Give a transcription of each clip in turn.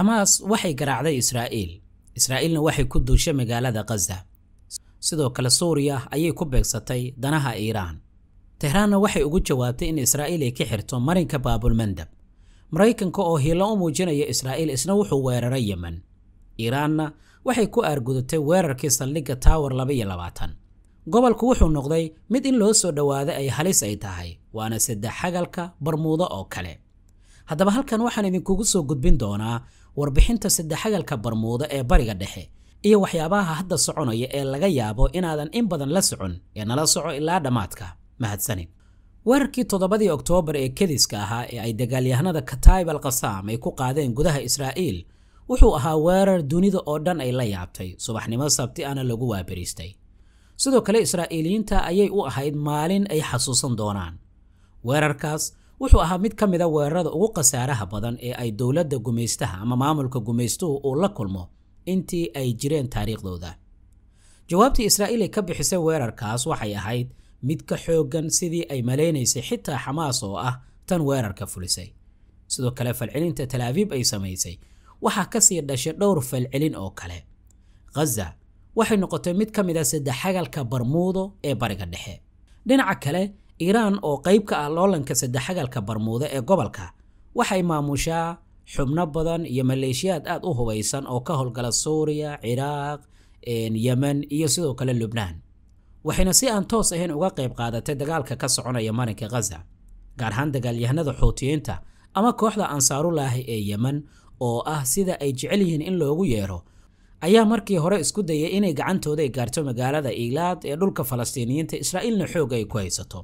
xamaas waxay garaacday israa'iil israa'iilna waxay ku duushay magaalada khaza sidoo kale suuriya ayay ku beegsatay danaha iiraan tehraanna waxay ugu jawaabtay in israa'iil ay ka xirto marinka baabul mandab maraykanka oo hiilo u muujinaya israa'iil isna wuxuu weeraray yemen iiraanna waxay ku aargudatay weerarkii saldhigga taawar labaiyo labaatan gobolku wuxuu noqday mid in loo soo dhowaada ay halis ay tahay waana saddex xagalka barmuudo oo kale haddaba halkan waxaan idinkugu soo gudbin doonaa warbixinta saddexagalka barmuuda ee bariga dhexe iyo waxyaabaha hadda soconaya ee laga yaabo inaadan in badan la socon ee nala soco ilaa dhammaadka mahadsanid weerarkii toddobadii oktoobar ee kediska ahaa ee ay dagaalyahanada kataib al kasaam ay ku qaadeen gudaha israa'iil wuxuu ahaa weerar dunida oo dhan ay la yaabtay subaxnimo sabti ana lagu waabariistay sidoo kale israa'iiliyiinta ayay u ahayd maalin ay xasuusan doonaan weerarkaas wuxuu ahaa mid ka mida weerarada ugu khasaaraha badan ee ay dowladda gumaystaha ama maamulka gumaystuhu uu la kulmo intii ay jireen taariikhdooda jawaabtii israa'iil ay ka bixisay weerarkaas waxay ahayd mid ka xooggan sidii ay malaynaysay xitaa xamaas oo ah tan weerarka fulisay sidoo kale falcelinta talaabiib ay samaysay waxaa ka sii dhashay dhowr falcelin oo kale khaza waxay noqotay mid ka mid a saddex xagalka barmuudo ee bariga dhexe dhinaca kale iiraan oo qayb ka ah loolanka saddexagalka barmuude ee gobolka waxay maamushaa xubno badan iyo maleeshiyaad aad u hubaysan oo ka howlgala suuriya ciraaq yemen iyo sidoo kale lubnaan waxayna si aan toos ahayn uga qayb qaadatay dagaalka ka soconaya marinka khaza gaar ahaan dagaalyahanada xuutiyiinta ama kooxda ansaarulaahi ee yemen oo ah sida ay jecel yihiin in loogu yeero ayaa markii hore isku dayay inay gacantooda gaarto magaalada iilaad ee dhulka falastiiniyiinta israa'iilna xoog ay ku haysato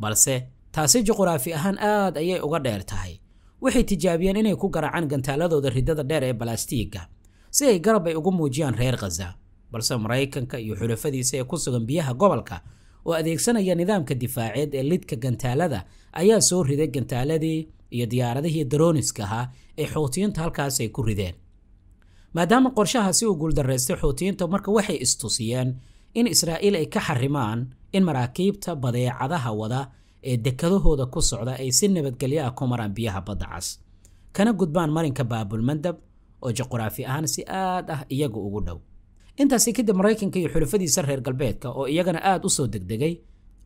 balse taasi juqraafi ahaan aad ayay uga dheer tahay waxay tijaabiyeen inay ku garaacaan gantaaladooda riddada dheer ee balastiigga si ay garab ay ugu muujiyaan reer khaza balse maraykanka iyo xulafadiisa ee ku sugan biyaha gobolka oo adeegsanaya nidaamka difaaceed ee lidka gantaalada ayaa soo riday gantaaladii iyo diyaaradihii daroniska ahaa ee xoutiyiinta halkaas ay ku rideen maadaama qorshahaasi uu guuldarraystay xoutiyiinta marka waxay istusiyeen in israa'iil ay ka xarimaan in maraakiibta badeecadaha wada ee dekadahooda ku socda ay si nabadgelyo ah ku maraan biyaha badda cas kana gudbaan marinka baabulmandab oo juqraafi ahaan si aad ah iyaga ugu dhow intaasi kadib maraykanka iyo xulafadiisa reer galbeedka oo iyagana aad u soo degdegay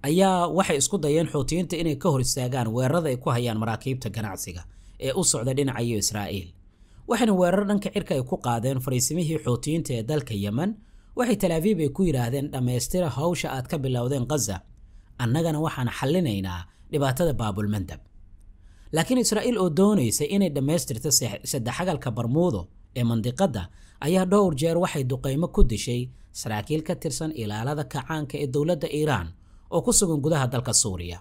ayaa waxay isku dayeen xuutiyiinta inay ka hor istaagaan weerarada ay ku hayaan maraakiibta ganacsiga ee u socda dhinacayo israa'iil waxayna weerar dhanka cirka ay ku qaadeen fariisimihii xuutiyiinta ee dalka yemen waxay talaafiib ay ku yidhaahdeen dhammaystira hawsha aad ka bilowdeen khaza annagana waxaan xallinaynaa dhibaatada baabul mandab laakiin israa'iil oo doonaysay inay dhammaystirto saddexagalka barmuudo ee mandiqadda ayaa dhowr jeer waxay duqaymo ku dishay saraakiil ka tirsan ilaalada kacaanka ee dowladda iiraan oo ku sugan gudaha dalka suuriya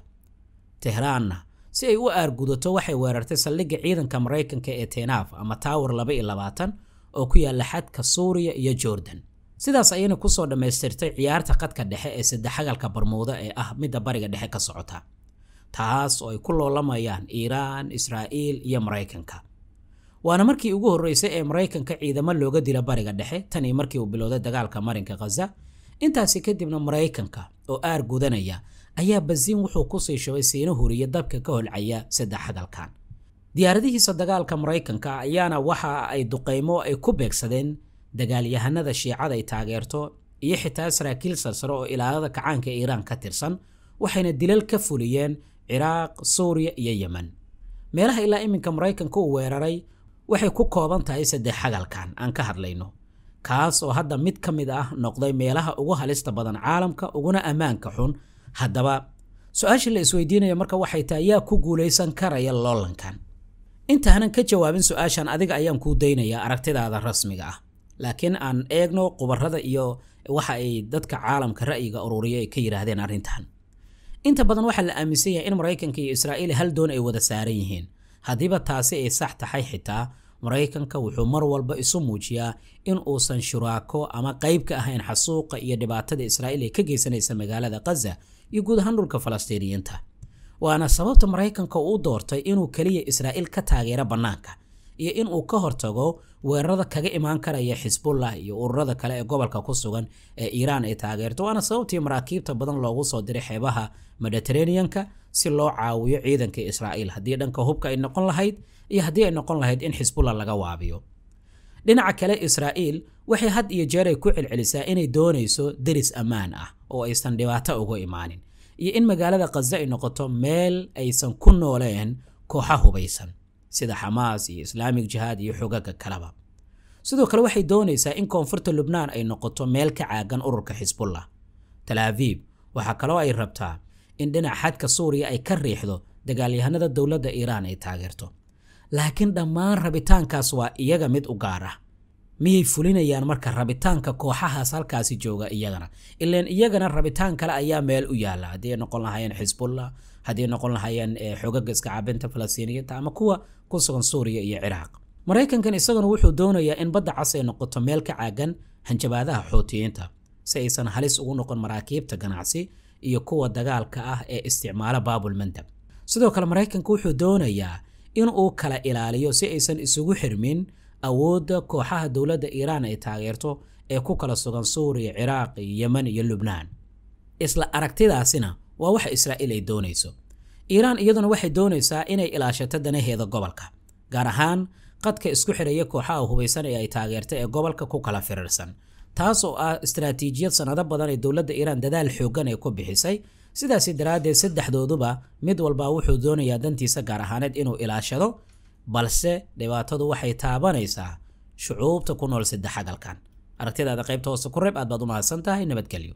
tehraanna si ay u aargudato waxay weerartay saldhigga ciidanka maraykanka ee teenaaf ama tawar laba iyo labaatan oo ku yaalla xadka suuriya iyo jordan sidaas ayayna kusoo dhammaystirtay ciyaarta qadka dhexe ee saddexagalka barmuuda ee ah midda bariga dhexe ka socota taas oo ay ku loolamayaan iiraan israa'iil iyo maraykanka waana markii ugu horreysay ee maraykanka ciidamo looga dila bariga dhexe tan iyo markii uu bilowday dagaalka marinka khaza intaasi kadibna maraykanka oo aar gudanaya ayaa basiin wuxuu kusii shubay siina huriya dabka ka holcaya saddexagalkan diyaaradihiisa dagaalka maraykanka ayaana waxa ay duqaymo ay ku beegsadeen dagaalyahanada shiicada ay taageerto iyo xitaa saraakiil sarsare oo ilaalada kacaanka iiraan ka tirsan waxayna dilal ka fuliyeen ciraaq suuriya iyo yemen meelaha ilaa iminka maraykanka uu weeraray waxay ku kooban tahay saddex xagalkan aan ka hadlayno kaas oo hadda mid ka mid ah noqday meelaha ugu halista badan caalamka uguna ammaanka xun haddaba su-aasha la isweydiinaya marka waxay tahay yaa ku guulaysan karaya loolankan intaanan ka jawaabin su-aashan adiga ayaan kuu daynayaa aragtidaada rasmiga ah laakiin aan eegno khubarada iyo waxa ay dadka caalamka ra'yiga ururiya ay ka yidhaahdeen arrintan inta badan waxaa la aaminsan yahay in maraykanka iyo israa'iil hal doon ay wada saaran yihiin haddiiba taasi ay sax tahay xitaa maraykanka wuxuu mar walba isu muujiyaa in uusan shuraako ama qayb ka ahayn xasuuqa iyo dhibaatada israa'iil ee ka geysanaysa magaalada khaza iyo guud ahaan dhulka falastiiniyiinta waana sababta maraykanka uu doortay inuu keliya israa'iil ka taageero bannaanka iyo in uu ka hortago weerarada kaga imaan karaya xisbullah iyo ururada kale ee gobolka ku sugan ee iiraan ay taageerto waana sababtii maraakiibta badan loogu soo diray xeebaha mediterraneanka si loo caawiyo ciidanka israa'iil haddii dhanka hubka ay noqon lahayd iyo haddii ay noqon lahayd in xisbullah laga waabiyo dhinaca kale israa'iil waxay had iyo jeer jeeray ku celcelisaa inay doonayso deris ammaan ah oo aysan dhibaato uga imaanin iyo in magaalada khaza ay noqoto meel aysan ku nooleen kooxa hubaysan sida xamaas iyo islaamig jihaad iyo xogaga kaleba sidoo kale waxay doonaysaa in koonfurta lubnaan ay noqoto meel ka caagan ururka xisbullah talaabiib waxaa kaloo ay rabtaa in dhinac xadka suuriya ay ka riixdo dagaalyahanada dowladda iiraan ay taageerto laakiin dhammaan rabitaankaas waa iyaga mid u gaar ah miyay fulinayaan marka rabitaanka kooxahaas halkaasi jooga iyagana ilan iyagana rabitaan kale ayaa meel u yaala haddii ay noqon lahaayeen xisbullah haddii ay noqon lahaayeen eh, xogaga iskacabinta falastiiniyiinta ama kuwa ku sugan suuriya iyo ciraaq maraykankan isaguna wuxuu doonayaa in badda cas ay noqoto meel ka caagan hanjabaadaha xuutiyiinta si aysan halis ugu noqon maraakiibta ganacsi iyo kuwa dagaalka ah ee isticmaala baabul mandab sidoo kale maraykanka wuxuu doonayaa inuu kala ilaaliyo si aysan isugu xirmin awoodda kooxaha dowladda iiraan ay taageerto ee ku kala sugan suuriya ciraaq yeman iyo lubnaan isla aragtidaasina waa wax israa'iil ay doonayso iiraan iyaduna waxay doonaysaa inay ilaashato danaheeda gobolka gaar ahaan qadka isku xiraya kooxaha hubaysan ee ay taageerta ee gobolka ku kala firirsan taas oo ah istaraatiijiyad sannado badan ee dowladda iiraan dadaal xooggan ay ku bixisay sidaasi daraaddeed saddexdooduba mid walba wuxuu doonayaa dantiisa gaar ahaaneed inuu ilaashado balse dhibaatadu waxay taabanaysaa shucuubta ku nool saddexagalkan aragtidaada qaybta hoose ku reeb aad baad u mahadsan tahay nabadgelyo